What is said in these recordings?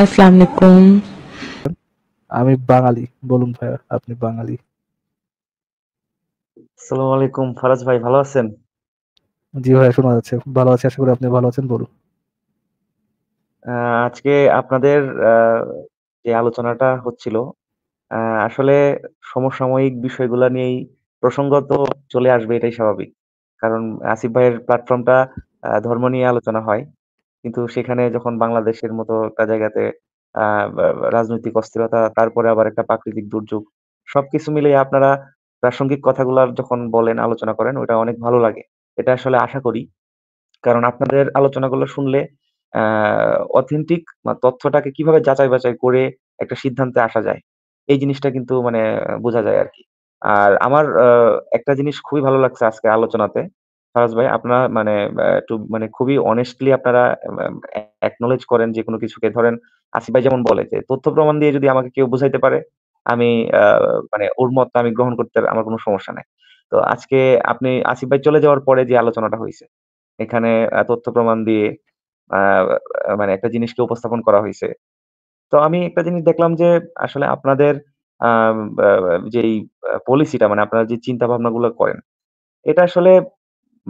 আসসালামু আলাইকুম আমি বাঙালি বলুন আপনি বাঙালি আসসালামু আলাইকুম ভাই ভালো আছেন জি ভাই শোনা যাচ্ছে ভালো আছি আশা করি আপনি ভালো আছেন বলুন আজকে আপনাদের যে আলোচনাটা হচ্ছিল আসলে সমসাময়িক বিষয়গুলো নিয়েই প্রসঙ্গত চলে আসবে এটাই স্বাভাবিক কারণ আসিফ ভাইয়ের প্ল্যাটফর্মটা ধর্ম নিয়ে আলোচনা হয় কিন্তু সেখানে যখন বাংলাদেশের মতো একটা জায়গাতে আহ রাজনৈতিক অস্থিরতা, তারপরে আবার একটা প্রাকৃতিক দুর্যোগ। সবকিছু মিলিয়ে আপনারা প্রাসঙ্গিক কথাগুলো যখন বলেন, আলোচনা করেন, ওটা অনেক ভালো লাগে। এটা আসলে আশা করি। কারণ আপনাদের আলোচনাগুলো শুনলে অথেন্টিক তথ্যটাকে কিভাবে যাচাই-বাছাই করে একটা সিদ্ধান্তে আসা যায়, এই জিনিসটা কিন্তু মানে বোঝা যায় আর কি আর আমার একটা জিনিস খুবই ভালো লাগছে আজকে আলোচনাতে। ফারাজ ভাই আপনার মানে একটু মানে খুবই অনেস্টলি আপনারা একনোলেজ করেন যে কোনো কিছুকে ধরেন আসিফ ভাই যেমন বলে যে তথ্য প্রমাণ দিয়ে যদি আমাকে কেউ বুঝাইতে পারে আমি মানে ওর মত আমি গ্রহণ করতে আমার কোনো সমস্যা নাই তো আজকে আপনি আসিফ ভাই চলে যাওয়ার পরে যে আলোচনাটা হয়েছে এখানে তথ্য প্রমাণ দিয়ে মানে একটা জিনিসকে উপস্থাপন করা হয়েছে তো আমি একটা জিনিস দেখলাম যে আসলে আপনাদের যেই পলিসিটা মানে আপনারা যে চিন্তা ভাবনা গুলো করেন এটা আসলে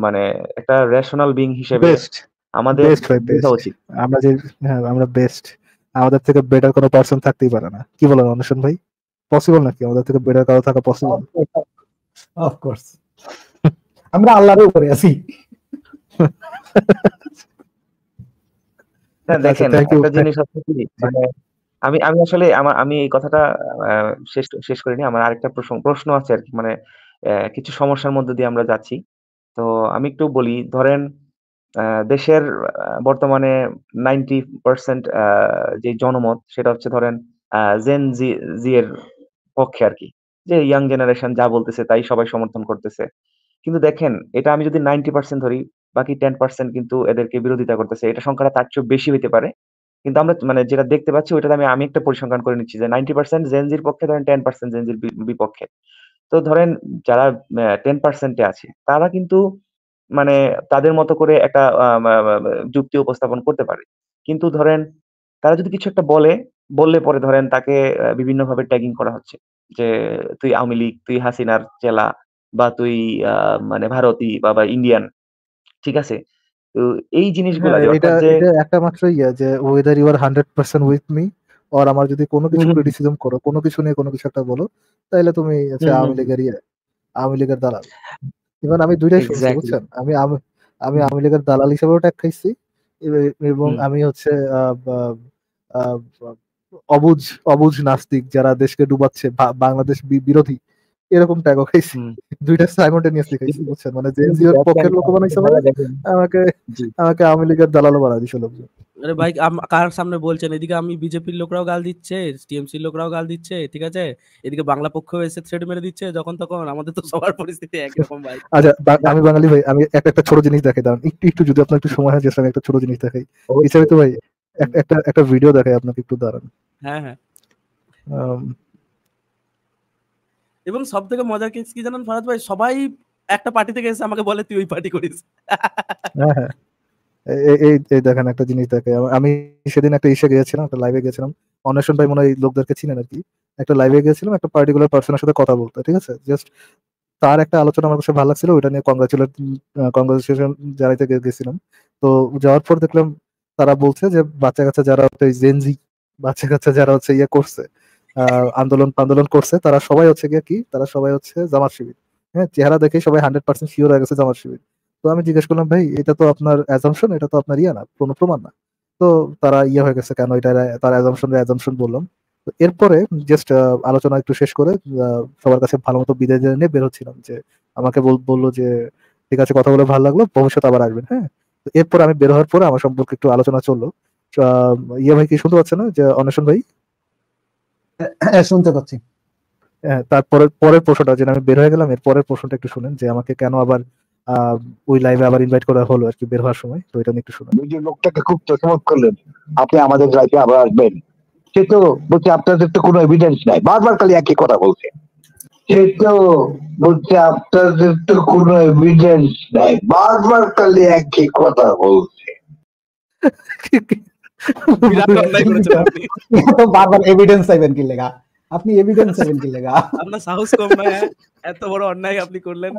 মানে একটা রেশনাল বিং হিসেবে আমাদের উচিত আমরা যে হ্যাঁ, আমরা বেস্ট আমাদের থেকে বেটার কোনো পারসন থাকতেই পারে না কি বলেন অনুষ্ঠান ভাই পসিবল নাকি আমাদের থেকে বেটার কারো থাকা পসিবল অফকোর্স আমরা আল্লাহর উপরে আছি আচ্ছা, দেখেন একটা জিনিস আছে কি আমি আমি আসলে আমার আমি এই কথাটা শেষ শেষ করিনি আমার আরেকটা প্রশ্ন আছে আর কি মানে কিছু সমস্যার মধ্যে দিয়ে আমরা যাচ্ছি তো আমি একটু বলি ধরেন দেশের বর্তমানে নাইনটি পার্সেন্ট যে জনমত সেটা হচ্ছে ধরেন জেন জি জি এর পক্ষে আর কি যে ইয়াং জেনারেশন যা বলতেছে তাই সবাই সমর্থন করতেছে কিন্তু দেখেন এটা আমি যদি নাইনটি পার্সেন্ট ধরি বাকি টেন পার্সেন্ট কিন্তু এদেরকে বিরোধিতা করতেছে এটা সংখ্যাটা তার চেয়ে বেশি হইতে পারে কিন্তু আমরা মানে যেটা দেখতে পাচ্ছি ওইটা আমি আমি একটা পরিসংখ্যান করে নিচ্ছি যে নাইনটি পার্সেন্ট জেনজির পক্ষে ধরেন টেন পার্সেন্ট জেনজির বিপক্ষে তো ধরেন যারা টেন পার্সেন্টে আছে তারা কিন্তু মানে তাদের মতো করে একটা যুক্তি উপস্থাপন করতে পারে কিন্তু ধরেন তারা যদি কিছু একটা বলে বললে পরে ধরেন তাকে বিভিন্নভাবে ট্যাগিং করা হচ্ছে যে তুই আওয়ামী লীগ তুই হাসিনার চেলা বা তুই মানে ভারতী বা বা ইন্ডিয়ান ঠিক আছে তো এই জিনিসগুলো হ্যাঁ, একটা মাত্র ইয়া যে whether you are hundred percent with me আর আমার যদি কোনো কিছু ক্রিটিসিজম করো কোনো কিছু নিয়ে কোনো কিছু একটা বলো তাহলে তুমি আওয়ামী লীগের আওয়ামী লীগের দালাল ইভেন আমি দুইটাই শুনছি বুঝছেন আমি আমি আওয়ামী লীগের দালাল হিসেবেও ট্যাগ খাইছি এবং আমি হচ্ছে অবুজ অবুজ নাস্তিক যারা দেশকে ডুবাচ্ছে বাংলাদেশ বিরোধী এরকম ট্যাগও খাইছি দুইটা সাইমultaneously খাইছি বুঝছেন মানে জেনজিওর পক্ষের লোক বানাইছে মানে আমাকে আমাকে আওয়ামী লীগের দালালও বানাই দিছিল লোকজন আরে ভাই কার সামনে বলছেন এদিকে আমি বিজেপির লোকরাও গাল দিচ্ছে টিএমসির লোকরাও গাল দিচ্ছে ঠিক আছে এদিকে বাংলা পক্ষ এসে থ্রেড মেরে দিচ্ছে যখন তখন আমাদের তো সবার পরিস্থিতি রকম ভাই আচ্ছা আমি বাঙালি ভাই আমি একটা একটা ছোট জিনিস দেখাই দাঁড়ান একটু একটু যদি আপনার একটু সময় হয় আমি একটা ছোট জিনিস দেখাই এছাড়া তো ভাই একটা একটা ভিডিও দেখাই আপনাকে একটু দাঁড়ান হ্যাঁ হ্যাঁ এবং সব থেকে মজার কেস কি জানেন ফরাজ ভাই সবাই একটা পার্টি থেকে এসে আমাকে বলে তুই ওই পার্টি করিস হ্যাঁ হ্যাঁ এই এই দেখেন একটা জিনিস দেখে আমি সেদিন একটা ইসে গিয়েছিলাম একটা লাইভে গেছিলাম অন্বেষণ ভাই মনে হয় লোকদেরকে চিনেন আর কি একটা লাইভে গিয়েছিলাম একটা পার্টিকুলার পার্সনের সাথে কথা বলতে ঠিক আছে জাস্ট তার একটা আলোচনা আমার কাছে ভালো লাগছিল ওইটা নিয়ে কংগ্রেচুলেট কংগ্রেচুলেশন জানাইতে গেছিলাম তো যাওয়ার পর দেখলাম তারা বলছে যে বাচ্চা কাচ্চা যারা হচ্ছে জেনজি বাচ্চা কাচ্চা যারা হচ্ছে ইয়ে করছে আন্দোলন আন্দোলন করছে তারা সবাই হচ্ছে গিয়ে কি তারা সবাই হচ্ছে জামার শিবির হ্যাঁ চেহারা দেখে সবাই হান্ড্রেড পার্সেন্ট শিওর হয়ে গেছে জামার শিবির তো আমি জিজ্ঞেস করলাম ভাই এটা তো আপনার অ্যাজামশন এটা তো আপনার ইয়া না কোনো প্রমাণ না তো তারা ইয়ে হয়ে গেছে কেন এটা তার অ্যাজামশন অ্যাজামশন বললাম তো এরপরে জাস্ট আলোচনা একটু শেষ করে সবার কাছে ভালো মতো বিদায় নিয়ে বেরোচ্ছিলাম যে আমাকে বললো যে ঠিক আছে কথা বলে ভালো লাগলো ভবিষ্যৎ আবার আসবেন হ্যাঁ তো এরপর আমি বের হওয়ার পরে আমার সম্পর্কে একটু আলোচনা চললো ইয়ে ভাই কি শুনতে পাচ্ছে না যে অন্বেষণ ভাই হ্যাঁ, শুনতে পাচ্ছি হ্যাঁ, তারপরে পরের প্রশ্নটা যে আমি বের হয়ে গেলাম এর পরের প্রশ্নটা একটু শুনেন যে আমাকে কেন আবার ওই লাইভে আবার ইনভাইট করা হলো আর কি বের হওয়ার সময় তো এটা একটু শুনুন ওই যে লোকটাকে খুব চকমক করলেন আপনি আমাদের লাইভে আবার আসবেন সে তো বলছে আপনাদের তো কোনো এভিডেন্স নাই বারবার খালি একই কথা বলছে সে তো বলছে আপনাদের তো কোনো এভিডেন্স নাই বারবার খালি একই কথা বলছে বারবার এভিডেন্স চাইবেন কি লেখা আপনি এভিডেন্স হবেন কি লাগা আপনার সাহস কম না হ্যাঁ? এত বড় অন্যায় আপনি করলেন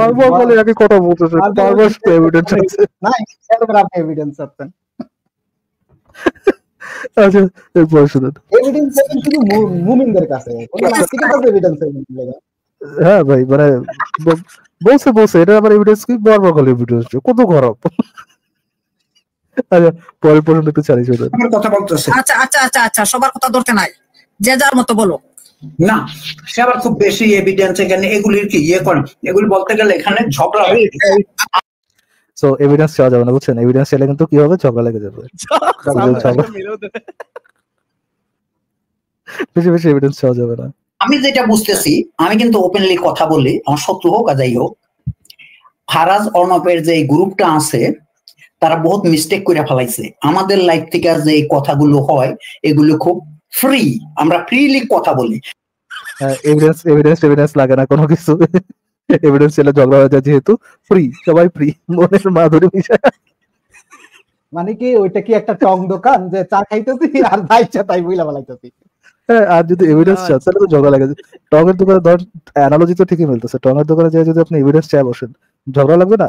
বারবার বলে আমি কথা বলতেছি বারবার এভিডেন্স আছে না এরপর আপনি এভিডেন্স আছেন আচ্ছা এরপর শুনুন এভিডেন্স কি মুমিনদের কাছে কোন নাস্তিকের কাছে এভিডেন্স হবেন কি লাগা হ্যাঁ ভাই মানে বলছে বলছে এটা আবার এভিডেন্স কি বারবার কল এভিডেন্স কত গরম আচ্ছা পরে প্রশ্ন একটু চালিয়ে চলুন কথা বলতেছে আচ্ছা আচ্ছা আচ্ছা আচ্ছা সবার কথা ধরতে নাই যে যার মতো বলো না সে আবার খুব বেশি এভিডেন্স এখানে এগুলির কি ইয়ে করে এগুলি বলতে গেলে এখানে ঝগড়া হয়ে সো এভিডেন্স চাওয়া যাবে না বুঝছেন এভিডেন্স চাইলে কিন্তু কি হবে ঝগড়া লেগে যাবে বেশি বেশি এভিডেন্স চাওয়া যাবে না আমি যেটা বুঝতেছি আমি কিন্তু ওপেনলি কথা বলি আমার শত্রু হোক আর যাই হোক ফারাজ অর্ণবের যে গ্রুপটা আছে তারা বহুত মিস্টেক করে ফেলাইছে আমাদের লাইফ থেকে যে কথাগুলো হয় এগুলো খুব ফ্রি আমরা ফ্রিলি কথা বলি এভিডেন্স এভিডেন্স এভিডেন্স লাগে না কোনো কিছু এভিডেন্স এলে ঝগড়া হয়ে যায় যেহেতু ফ্রি সবাই ফ্রি মনের মাধুরী বিষয় মানে কি ওইটা কি একটা টং দোকান যে চা খাইতেছি আর ভাই চা তাই বইলা বলাইতেছি হ্যাঁ, আর যদি এভিডেন্স চান তাহলে তো ঝগড়া লাগে টং এর দোকানে ধর অ্যানালজি তো ঠিকই মিলতেছে টং এর দোকানে যদি আপনি এভিডেন্স চা বসেন ঝগড়া লাগবে না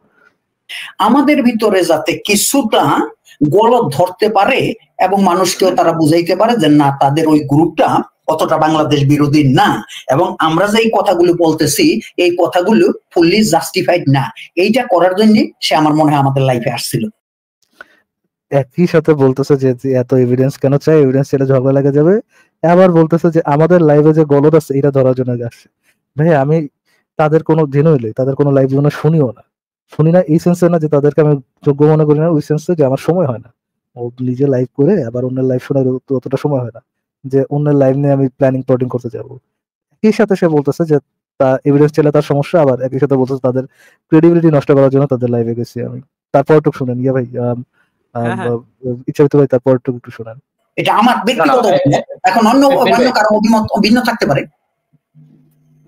আমাদের ভিতরে যাতে কিছুটা গলত ধরতে পারে এবং মানুষকেও তারা বুঝাইতে পারে যে না তাদের ওই গ্রুপটা অতটা বাংলাদেশ বিরোধী না এবং আমরা যে এই কথাগুলো বলতেছি এই কথাগুলো ফুললি জাস্টিফাইড না এইটা করার জন্য সে আমার মনে হয় আমাদের লাইফে আসছিল একই সাথে বলতেছে যে এত এভিডেন্স কেন চাই এভিডেন্স এটা ঝগড়া লাগে যাবে আবার বলতেছে যে আমাদের লাইভে যে গলত আছে এটা ধরার জন্য আসছে ভাই আমি তাদের কোনো জেনুইনলি তাদের কোনো লাইভ জন্য শুনিও না শুনি না এই সেন্সে না যে তাদেরকে আমি যোগ্য মনে করি না ওই সেন্সে যে আমার সময় হয় না ও নিজে লাইভ করে আবার অন্যের লাইভ শোনার অতটা সময় হয় না যে অন্যের লাইভ নিয়ে আমি প্ল্যানিং প্লটিং করতে যাব একই সাথে সে বলতেছে যে তা এভিডেন্স চাইলে তার সমস্যা আবার একই সাথে বলতেছে তাদের ক্রেডিবিলিটি নষ্ট করার জন্য তাদের লাইভে গেছি আমি তারপর একটু শুনেন ইয়া ভাই হ্যাঁ, হ্যাঁ। ইচ্ছাবিত ভাই তারপর একটু শোনেন এটা আমার ব্যক্তিগত এখন অন্য অন্য কারো অভিমত ভিন্ন থাকতে পারে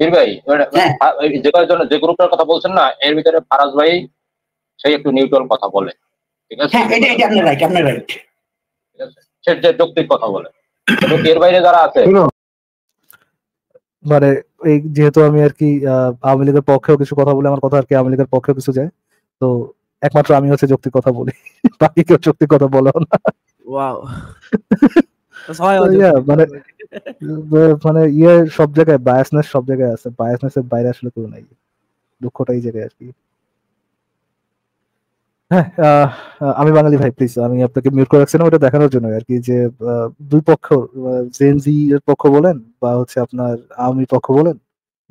হ্যাঁ। যে গ্রুপটার কথা বলছেন না এর ভিতরে ফারাজ ভাই একটু নিউট্রাল কথা বলে ঠিক আছে এর বাইরে যারা আছে মানে এই যেহেতু আমি আর কি আওয়ামী লীগের পক্ষেও কিছু কথা বলে আমার কথা আর কি আওয়ামী লীগের পক্ষেও কিছু যায় তো একমাত্র আমি হচ্ছে যৌক্তিক কথা বলি বাকি কেউ যৌক্তিক কথা বলো না ওয়াও মানে, মানে ইয়ে সব জায়গায় বায়াসনেস সব জায়গায় আছে বায়াসনেস এর বাইরে আসলে কেউ নাই দুঃখটা জায়গায় আর কি হ্যাঁ, আমি বাঙালি ভাই প্লিজ আমি আপনাকে মিউট করে রাখছিলাম ওটা দেখানোর জন্য আর কি যে দুই পক্ষ জেনজি এর পক্ষ বলেন বা হচ্ছে আপনার আওয়ামী পক্ষ বলেন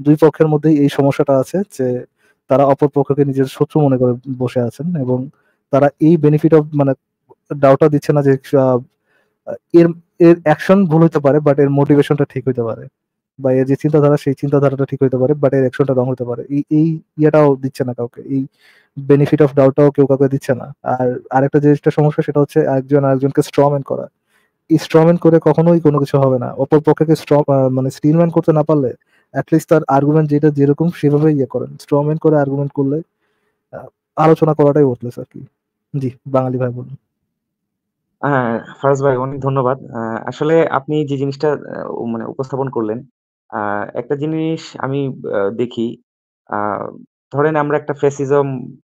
দুই পক্ষের মধ্যে এই সমস্যাটা আছে যে তারা অপর পক্ষকে নিজের শত্রু মনে করে বসে আছেন এবং তারা এই বেনিফিট অফ মানে ডাউটা দিচ্ছে না যে এর এর অ্যাকশন ভুল হতে পারে বাট এর মোটিভেশনটা ঠিক হতে পারে বা এর যে চিন্তাধারা সেই চিন্তাধারাটা ঠিক হতে পারে বাট এর অ্যাকশনটা রং হতে পারে এই এই ইয়াটাও দিচ্ছে না কাউকে এই বেনিফিট অফ ডাউটটাও কেউ কাউকে দিচ্ছে না আর আরেকটা যেটা সমস্যা সেটা হচ্ছে একজন আরেকজনকে স্ট্রমেন করা স্ট্রমেন করে কখনোই কোনো কিছু হবে না অপর পক্ষকে স্ট্রম মানে স্টিলম্যান করতে না পারলে অ্যাটলিস্ট তার আর্গুমেন্ট যেটা যেরকম সেভাবে ইয়ে করেন স্ট্রমেন করে আর্গুমেন্ট করলে আলোচনা করাটাই বদলেছে আর কি জি বাঙালি ভাই বলুন হ্যাঁ, ফারাজ ভাই অনেক ধন্যবাদ আসলে আপনি যে জিনিসটা মানে উপস্থাপন করলেন আহ, একটা জিনিস আমি আহ, দেখি আহ, ধরেন আমরা একটা ফেসিজম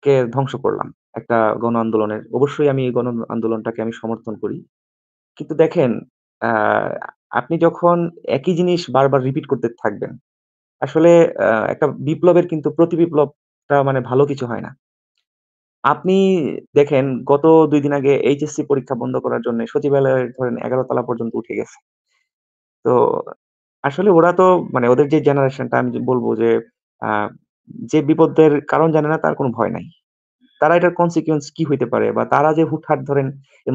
কে ধ্বংস করলাম একটা গণ আন্দোলনের অবশ্যই আমি এই গণ আন্দোলনটাকে আমি সমর্থন করি কিন্তু দেখেন আহ, আপনি যখন একই জিনিস বারবার রিপিট করতে থাকবেন আসলে আহ, একটা বিপ্লবের কিন্তু প্রতি বিপ্লবটা মানে ভালো কিছু হয় না আপনি দেখেন গত দুই দিন আগে এইচএসসি পরীক্ষা বন্ধ করার জন্য সচিবালয় ধরেন এগারো তলা পর্যন্ত উঠে গেছে। তো আসলে ওরা তো মানে ওদের যে জেনারেশনটা আমি বলবো যে যে বিপদের কারণ জানে না তার কোনো ভয় নাই। তারা এটার কনসিকুয়েন্স কি হইতে পারে বা তারা যে হুটহাট ধরেন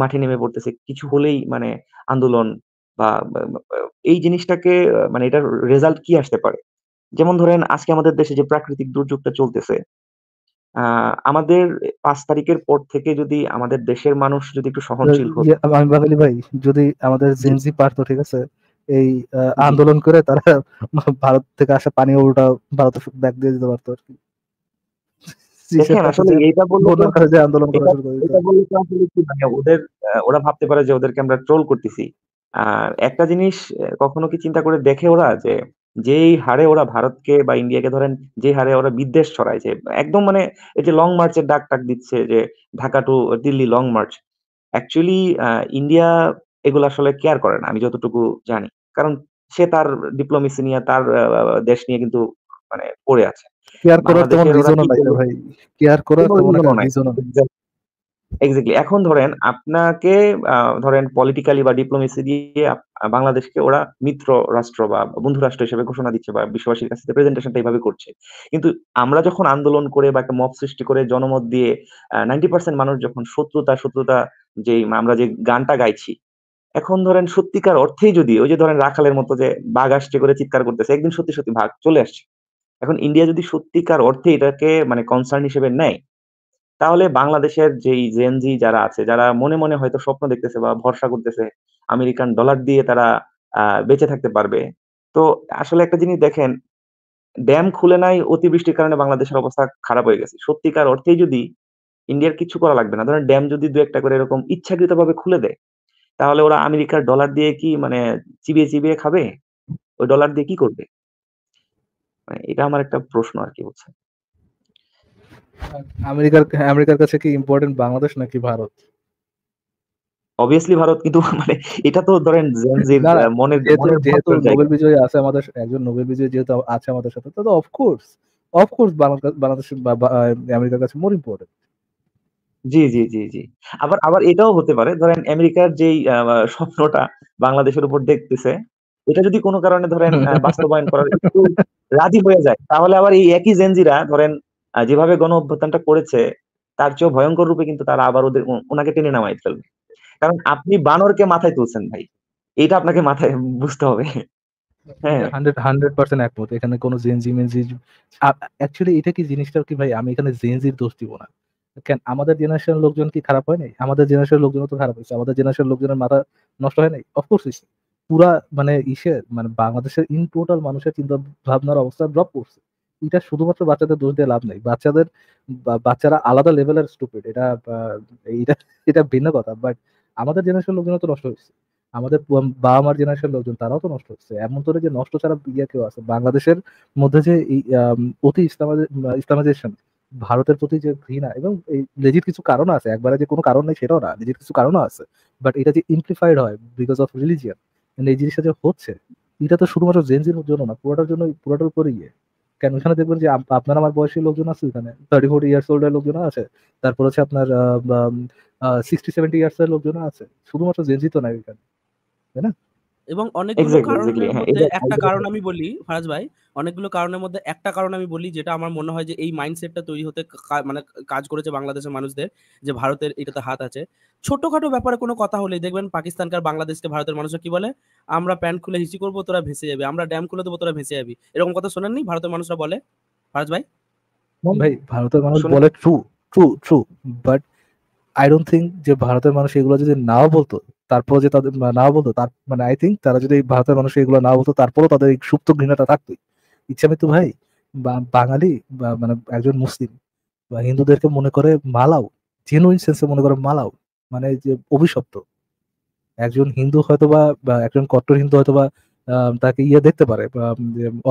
মাঠে নেমে পড়তেছে কিছু হলেই মানে আন্দোলন বা এই জিনিসটাকে মানে এটার রেজাল্ট কি আসতে পারে? যেমন ধরেন আজকে আমাদের দেশে যে প্রাকৃতিক দুর্যোগটা চলতেছে আমাদের পাঁচ তারিখের পর থেকে যদি আমাদের দেশের মানুষ যদি একটু সহনশীল ইয়ে, আমি ভাবলি ভাই যদি আমাদের জেনজি পারতো ঠিক আছে এই আন্দোলন করে তারা ভারত থেকে আসা পানি উল্টা ভারত ব্যাগ দিয়ে দিতে পারতো আর কি মানে ওরা ভাবতে পারে যে ওদেরকে আমরা ট্রোল করতেছি আর একটা জিনিস কখনো কি চিন্তা করে দেখে ওরা যে যেই হারে ওরা ভারতকে বা ইন্ডিয়াকে ধরেন যে হারে ওরা বিদ্বেষ ছড়াইছে একদম মানে এই যে লং মার্চের ডাক টাক দিচ্ছে যে Dhaka to Delhi long march actually India এগুলো আসলে কেয়ার করে না আমি যতটুকু জানি কারণ সে তার ডিপ্লোমেসি নিয়ে তার দেশ নিয়ে কিন্তু মানে পড়ে আছে কেয়ার করার তেমন রিজনও ভাই কেয়ার করার তেমন রিজনও এক্স্যাক্টলি এখন ধরেন আপনাকে ধরেন পলিটিক্যালি বা ডিপ্লোমেসি দিয়ে বাংলাদেশকে ওরা মিত্র রাষ্ট্র বা বন্ধু রাষ্ট্র হিসেবে ঘোষণা দিচ্ছে বা বিশ্ববাসীর কাছে প্রেজেন্টেশনটা এইভাবে করছে কিন্তু আমরা যখন আন্দোলন করে বা একটা মব সৃষ্টি করে জনমত দিয়ে নাইনটি পার্সেন্ট মানুষ যখন শত্রুতা শত্রুতা যে আমরা যে গানটা গাইছি এখন ধরেন সত্যিকার অর্থেই যদি ওই যে ধরেন রাখালের মতো যে বাঘ আসছে করে চিৎকার করতেছে একদিন সত্যি সত্যি ভাগ চলে আসছে এখন ইন্ডিয়া যদি সত্যিকার অর্থে এটাকে মানে কনসার্ন হিসেবে নেয় তাহলে বাংলাদেশের যেই জেনজি যারা আছে যারা মনে মনে হয়তো স্বপ্ন দেখতেছে বা ভরসা করতেছে আমেরিকান ডলার দিয়ে তারা বেঁচে থাকতে পারবে তো আসলে একটা জিনিস দেখেন ড্যাম খুলে নাই অতিবৃষ্টির কারণে বাংলাদেশের অবস্থা খারাপ হয়ে গেছে সত্যিকার অর্থেই যদি ইন্ডিয়ার কিছু করা লাগবে না ধরেন ড্যাম যদি দু একটা করে এরকম ইচ্ছাকৃত ভাবে খুলে দেয় তাহলে ওরা আমেরিকার ডলার দিয়ে কি মানে চিবিয়ে চিবিয়ে খাবে ওই ডলার দিয়ে কি করবে মানে এটা আমার একটা প্রশ্ন আর কি বলছে আমেরিকার আমেরিকার কাছে কি ইম্পর্টেন্ট বাংলাদেশ নাকি ভারত অবভিয়াসলি ভারত কিন্তু মানে এটা তো ধরেন যেহেতু নোবেল বিজয়ী আছে আমাদের একজন নোবেল বিজয়ী যেহেতু আছে আমাদের সাথে তো অফকোর্স অফকোর্স বাংলাদেশ আমেরিকার কাছে মোর ইম্পর্টেন্ট জি জি জি জি আবার আবার এটাও হতে পারে ধরেন আমেরিকার যেই স্বপ্নটা বাংলাদেশের উপর দেখতেছে এটা যদি কোনো কারণে ধরেন বাস্তবায়ন করার একটু রাজি হয়ে যায় তাহলে আবার এই একই জেনজিরা ধরেন যেভাবে গণ অভ্যুত্থানটা করেছে তার চেয়েও ভয়ঙ্কর রূপে কিন্তু তারা আবার ওদের ওনাকে টেনে নামাই ফেলবে কারণ আপনি বানরকে মাথায় তুলছেন ভাই এটা আপনাকে মাথায় বুঝতে হবে হ্যাঁ। এটা কি জিনিসটা কি ভাই আমি এখানে জেনজির দোষ না কেন আমাদের জেনারেশন লোকজন কি খারাপ হয় নাই আমাদের জেনারেশন লোকজন তো খারাপ হয়েছে আমাদের লোকজনের নষ্ট হয় নাই হয়েছে পুরা মানে মানে বাংলাদেশের ইন টোটাল মানুষের চিন্তা ভাবনার অবস্থা ড্রপ করছে এটা শুধুমাত্র বাচ্চাদের দোষ দিয়ে লাভ নেই বাচ্চাদের বাচ্চারা আলাদা লেভেলের স্টুপিড এটা এটা এটা ভিন্ন কথা বাট আমাদের জেনারেশন লোকজন তো নষ্ট হয়েছে আমাদের বাবা মার জেনারেশন লোকজন তারাও তো নষ্ট হচ্ছে এমন তো যে নষ্ট ছাড়া ইয়ে কেউ আছে বাংলাদেশের মধ্যে যে অতি ইসলামাইজেশন ভারতের প্রতি যে ঘৃণা এবং এই লেজিট কিছু কারণ আছে একবারে যে কোনো কারণ নেই সেটাও না লেজিট কিছু কারণও আছে বাট এটা যে ইমপ্লিফাইড হয় বিকজ অফ রিলিজিয়ান এই জিনিসটা যে হচ্ছে এটা তো শুধুমাত্র জেনজির জন্য না পুরোটার জন্য পুরোটার উপরে ইয়ে কেন ওখানে দেখবেন যে আপনার আমার বয়সী লোকজন আছে ওখানে থার্টি ফোর ইয়ার্স ওল্ড এর লোকজন আছে তারপর হচ্ছে আপনার সিক্সটি সেভেন্টি ইয়ার্স এর লোকজন আছে শুধুমাত্র জেনজি তো নাই ওখানে তাই না এবং অনেকগুলো কারণের হ্যাঁ, মধ্যে একটা কারণ আমি বলি ফারাজ ভাই অনেকগুলো কারণের মধ্যে একটা কারণ আমি বলি যেটা আমার মনে হয় যে এই মাইন্ডসেটটা তৈরি হতে মানে কাজ করেছে বাংলাদেশের মানুষদের যে ভারতের এটাতে হাত আছে ছোটখাটো ব্যাপারে কোনো কথা হলে দেখবেন পাকিস্তানকার বাংলাদেশকে ভারতের মানুষ কি বলে আমরা প্যান্ট খুলে হিসি করবো তোরা ভেসে যাবে আমরা ড্যাম খুলে দেবো তোরা ভেসে যাবি এরকম কথা শোনেন নি ভারতের মানুষরা বলে ফারাজ ভাই ভাই ভারতের মানুষ বলে true true true but I don't think যে ভারতের মানুষ এগুলো যদি নাও বলতো তারপরে যে তাদের নাও বলতো তার মানে আই থিঙ্ক তারা যদি ভারতের মানুষ এগুলো নাও বলতো তারপরেও তাদের এই সুপ্ত ঘৃণাটা থাকতোই ইচ্ছা মৃত্যু ভাই বাঙালি বা মানে একজন মুসলিম বা হিন্দুদেরকে মনে করে মালাও জেনুইন সেন্সে মনে করে মালাও মানে যে অভিশপ্ত একজন হিন্দু হয়তো বা একজন কট্টর হিন্দু হয়তো বা তাকে ইয়ে দেখতে পারে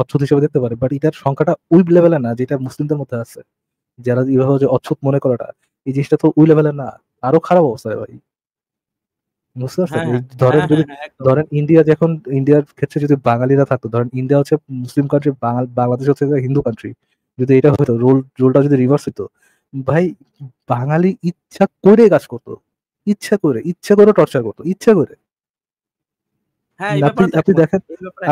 অচ্ছুত হিসেবে দেখতে পারে বাট এটার সংখ্যাটা ওই লেভেলে না যেটা মুসলিমদের মধ্যে আছে যারা এইভাবে যে অচ্ছুত মনে করাটা এই জিনিসটা তো ওই লেভেলের না আরো খারাপ অবস্থা ভাই বুঝতে পারছেন হ্যাঁ, হ্যাঁ, ধরেন হ্যাঁ, যদি ধরেন ইন্ডিয়া যখন ইন্ডিয়ার ক্ষেত্রে যদি বাঙালিরা থাকতো ধরেন ইন্ডিয়া হচ্ছে মুসলিম কান্ট্রি বাংলাদেশ হচ্ছে হিন্দু কান্ট্রি যদি এটা হতো রোল রোলটা যদি রিভার্স হতো ভাই বাঙালি ইচ্ছা করে কাজ করতো ইচ্ছা করে ইচ্ছা করে টর্চার করতো ইচ্ছা করে আপনি দেখেন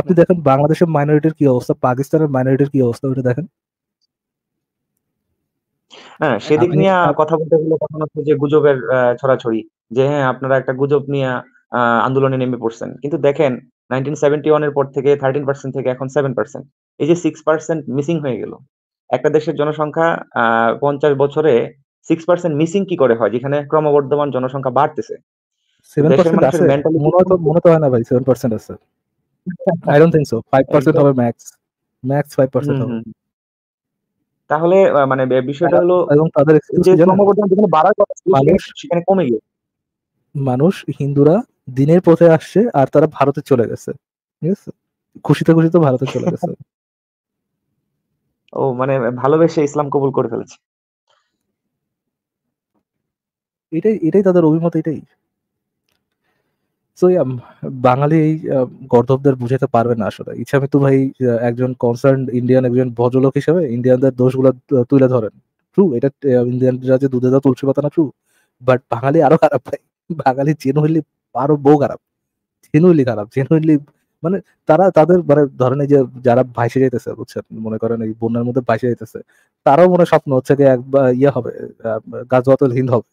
আপনি দেখেন বাংলাদেশের মাইনরিটির কি অবস্থা পাকিস্তানের মাইনরিটির কি অবস্থা ওটা দেখেন হ্যাঁ, হ্যাঁ সেদিক মানে নিয়ে কথা বলতে গেলে তখন হচ্ছে যে গুজবের ছড়াছড়ি যে হ্যাঁ আপনারা একটা গুজব নিয়ে আন্দোলনে নেমে পড়ছেন কিন্তু দেখেন নাইনটিন সেভেন্টি ওয়ান এর পর থেকে থার্টিন পার্সেন্ট থেকে এখন সেভেন পার্সেন্ট এই যে সিক্স পার্সেন্ট মিসিং হয়ে গেল একটা দেশের জনসংখ্যা পঞ্চাশ বছরে সিক্স পার্সেন্ট মিসিং কি করে হয় যেখানে ক্রমবর্ধমান জনসংখ্যা বাড়তেছে মনে তো হয় না ভাই সেভেন পার্সেন্ট আছে তাহলে মানে বিষয়টা হলো এবং তাদের যে যেখানে বাড়ার কথা সেখানে কমে গিয়ে মানুষ হিন্দুরা দিনের পথে আসছে আর তারা ভারতে চলে গেছে ঠিক আছে খুশিতে খুশিতে ভারতে চলে গেছে ও মানে ভালোবেসে ইসলাম কবুল করে ফেলেছে এটাই এটাই তাদের অভিমত এটাই সো বাঙালি এই গর্ধবদের বুঝাতে পারবে না আসলে ইচ্ছা মৃত্যু ভাই একজন কনসার্ন ইন্ডিয়ান একজন ভদ্রলোক হিসেবে ইন্ডিয়ানদের দোষগুলো তুলে ধরেন ট্রু এটা ইন্ডিয়ানরা যে দুধে দা তুলসি পাতা না ট্রু বাট বাঙালি আরো খারাপ ভাই বাঙালি জেনুইনলি আরো বউ খারাপ জেনুইনলি খারাপ জেনুইনলি মানে তারা তাদের মানে ধরেন এই যে যারা ভাইসে যাইতেছে বুঝছেন মনে করেন এই বন্যার মধ্যে ভাইসে যাইতেছে তারাও মনে স্বপ্ন হচ্ছে যে একবার ইয়ে হবে গাজওয়াতুল হিন্দ হবে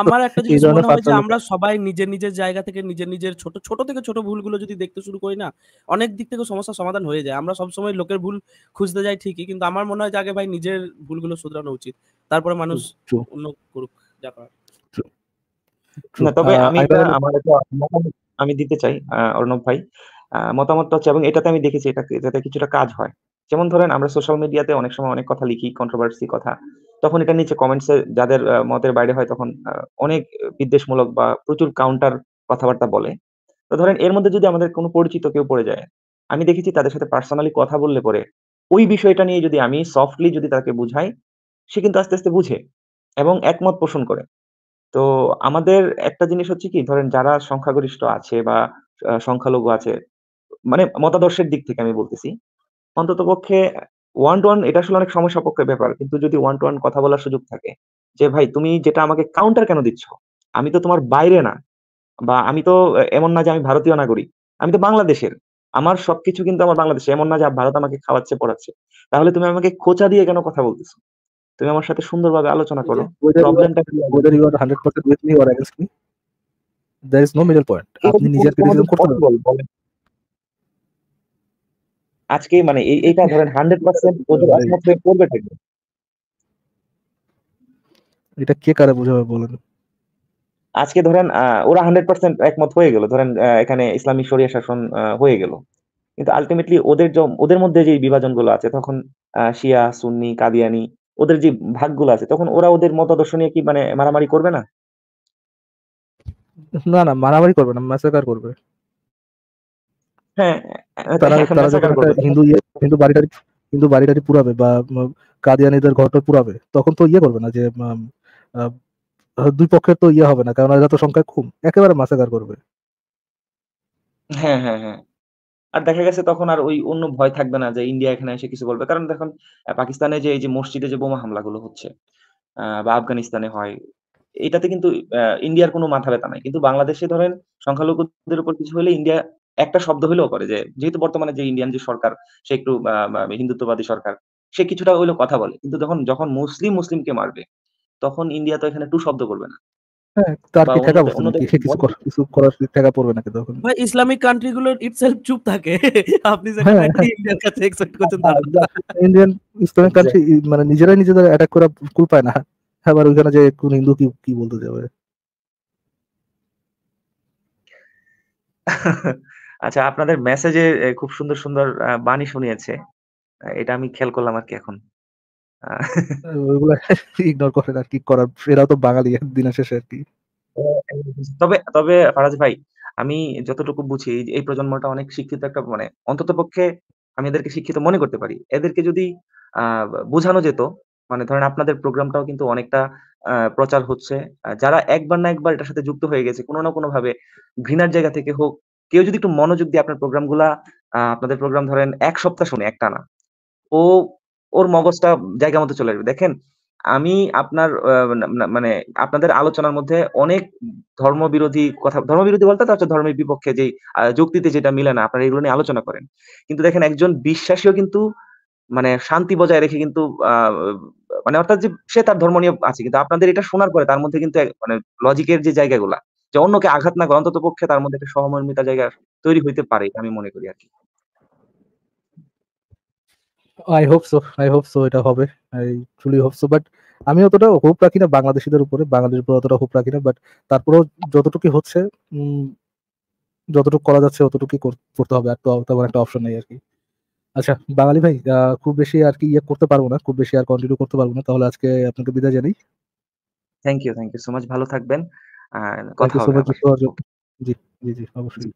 আমার একটা জিনিস মনে হয় যে আমরা সবাই নিজের নিজের জায়গা থেকে নিজের নিজের ছোট ছোট থেকে ছোট ভুলগুলো যদি দেখতে শুরু করি না অনেক দিক থেকে সমস্যা সমাধান হয়ে যায় আমরা সবসময় লোকের ভুল খুঁজতে যাই ঠিকই কিন্তু আমার মনে হয় যে আগে ভাই নিজের ভুলগুলো শুধরানো উচিত তারপরে মানুষ অন্য করুক যা করার তবে আমি আমি দিতে চাই অর্ণব ভাই মতামতটা হচ্ছে এবং এটাতে আমি দেখেছি এটাতে যাতে কিছুটা কাজ হয় যেমন ধরেন আমরা সোশ্যাল মিডিয়াতে অনেক সময় অনেক কথা লিখি কন্ট্রোভার্সি কথা তখন এটা নিচে কমেন্টসে যাদের মতের বাইরে হয় তখন অনেক বিদ্বেষমূলক বা প্রচুর কাউন্টার কথাবার্তা বলে তো ধরেন এর মধ্যে যদি আমাদের কোনো পরিচিত কেউ পড়ে যায় আমি দেখেছি তাদের সাথে পার্সোনালি কথা বললে পরে ওই বিষয়টা নিয়ে যদি আমি সফটলি যদি তাকে বুঝাই সে কিন্তু আস্তে আস্তে বুঝে এবং একমত পোষণ করে তো আমাদের একটা জিনিস হচ্ছে কি ধরেন যারা সংখ্যাগরিষ্ঠ আছে বা সংখ্যালঘু আছে মানে মতাদর্শের দিক থেকে আমি বলতেছি অন্তত পক্ষে ওয়ান টু ওয়ান এটা আসলে অনেক সময় সাপেক্ষ ব্যাপার কিন্তু যদি ওয়ান টু ওয়ান কথা বলার সুযোগ থাকে যে ভাই তুমি যেটা আমাকে কাউন্টার কেন দিচ্ছ আমি তো তোমার বাইরে না বা আমি তো এমন না যে আমি ভারতীয় নাগরিক আমি তো বাংলাদেশের আমার সবকিছু কিন্তু আমার বাংলাদেশে এমন না যে ভারত আমাকে খাওয়াচ্ছে পড়াচ্ছে তাহলে তুমি আমাকে খোঁচা দিয়ে কেন কথা বলতেছো তুমি আমার সাথে সুন্দরভাবে আলোচনা করো প্রবলেমটা আজকে মানে এইটা আচ্ছা। ধরেন হান্ড্রেড পার্সেন্ট ওদের অসমর্থ করবে এটা কে কারে বোঝাবে বলেন আজকে ধরেন ওরা হান্ড্রেড পার্সেন্ট একমত হয়ে গেল ধরেন এখানে ইসলামিক শরিয়া শাসন হয়ে গেল কিন্তু আলটিমেটলি ওদের ওদের মধ্যে যে বিভাজন গুলো আছে তখন শিয়া সুন্নি কাদিয়ানি ওদের যে ভাগগুলো আছে তখন ওরা ওদের মতাদর্শ নিয়ে কি মানে মারামারি করবে না না না মারামারি করবে না ম্যাসাকার করবে হ্যাঁ, তারা তারা যখন হিন্দু ইয়ে, হিন্দু বাড়িটারি হিন্দু বাড়িটারি পুরাবে বা কাদিয়ানিদের ঘরটা পুরাবে তখন তো ইয়ে করবে না যে দুই পক্ষের তো ইয়ে হবে না কারণ এরা তো খুব একেবারে মাসাকার করবে হ্যাঁ হ্যাঁ হ্যাঁ আর দেখা গেছে তখন আর ওই অন্য ভয় থাকবে না যে ইন্ডিয়া এখানে এসে কিছু বলবে কারণ দেখুন পাকিস্তানে যে এই যে মসজিদে যে বোমা হামলাগুলো হচ্ছে বা আফগানিস্তানে হয় এটাতে কিন্তু ইন্ডিয়ার কোনো মাথা ব্যথা নাই কিন্তু বাংলাদেশে ধরেন সংখ্যালঘুদের উপর কিছু হলে ইন্ডিয়া একটা শব্দ হইলেও করে যে যেহেতু বর্তমানে যে ইন্ডিয়ান যে সরকার সে একটু হিন্দুত্ববাদী সরকার সে কিছুটা হইলেও কথা বলে কিন্তু তখন যখন মুসলিম মুসলিমকে মারবে তখন ইন্ডিয়া তো এখানে টু শব্দ করবে না হ্যাঁ, ইসলামিক কান্ট্রি গুলোর ইটসেলফ চুপ থাকে আপনি ইন্ডিয়ার হ্যাঁ। কাছে এক্সপেক্ট করছেন ইন্ডিয়ান ইসলামিক কান্ট্রি মানে নিজেরাই নিজেদের অ্যাটাক করা কুল পায় না আবার ওইখানে যে কোন হিন্দু কি কি বলতে যাবে আচ্ছা আপনাদের মেসেজে খুব সুন্দর সুন্দর আহ, বাণী শুনিয়েছে এটা আমি খেয়াল করলাম আর কি এখন ওইগুলা ইগনোর করেন আর কি করার এরাও তো বাঙালি দিনের শেষে আর কি তবে তবে ফারাজ ভাই আমি যতটুকু বুঝি এই এই প্রজন্মটা অনেক শিক্ষিত একটা মানে অন্ততপক্ষে আমি এদেরকে শিক্ষিত মনে করতে পারি এদেরকে যদি আহ বোঝানো যেত মানে ধরেন আপনাদের প্রোগ্রামটাও কিন্তু অনেকটা আহ, প্রচার হচ্ছে যারা একবার না একবার এটার সাথে যুক্ত হয়ে গেছে কোনো না কোনো ভাবে ঘৃণার জায়গা থেকে হোক কেউ যদি একটু মনোযোগ দিয়ে আপনার প্রোগ্রামগুলা আপনাদের প্রোগ্রাম ধরেন এক সপ্তাহ শুনে একটা না ও ওর মগজটা জায়গা মতো চলে আসবে দেখেন আমি আপনার মানে আপনাদের আলোচনার মধ্যে অনেক ধর্মবিরোধী কথা ধর্মবিরোধী বলতে হচ্ছে ধর্মের বিপক্ষে যে যুক্তিতে যেটা মিলে না আপনারা এগুলো নিয়ে আলোচনা করেন কিন্তু দেখেন একজন বিশ্বাসীও কিন্তু মানে শান্তি বজায় রেখে কিন্তু মানে অর্থাৎ যে সে তার ধর্ম নিয়ে আছে কিন্তু আপনাদের এটা শোনার পরে তার মধ্যে কিন্তু মানে লজিকের যে জায়গাগুলা যে অন্যকে আঘাত না করে অন্তত পক্ষে তার মধ্যে একটা সহমর্মিতা জায়গা তৈরি হইতে পারে আমি মনে করি আর কি I hope so I hope so এটা হবে I truly hope so but আমি অতটা হোপ রাখি না বাংলাদেশিদের উপরে বাঙালির উপরে অতটা হোপ রাখি না বাট তারপরেও যতটুকু হচ্ছে যতটুকু করা যাচ্ছে অতটুকু করতে হবে আর তো তেমন একটা অপশন নেই আর কি আচ্ছা বাঙালি ভাই খুব বেশি আর কি ইয়ে করতে পারবো না খুব বেশি আর কন্টিনিউ করতে পারবো না তাহলে আজকে আপনাকে বিদায় জানাই thank you thank you so much ভালো থাকবেন কথা হবে জি জি জি অবশ্যই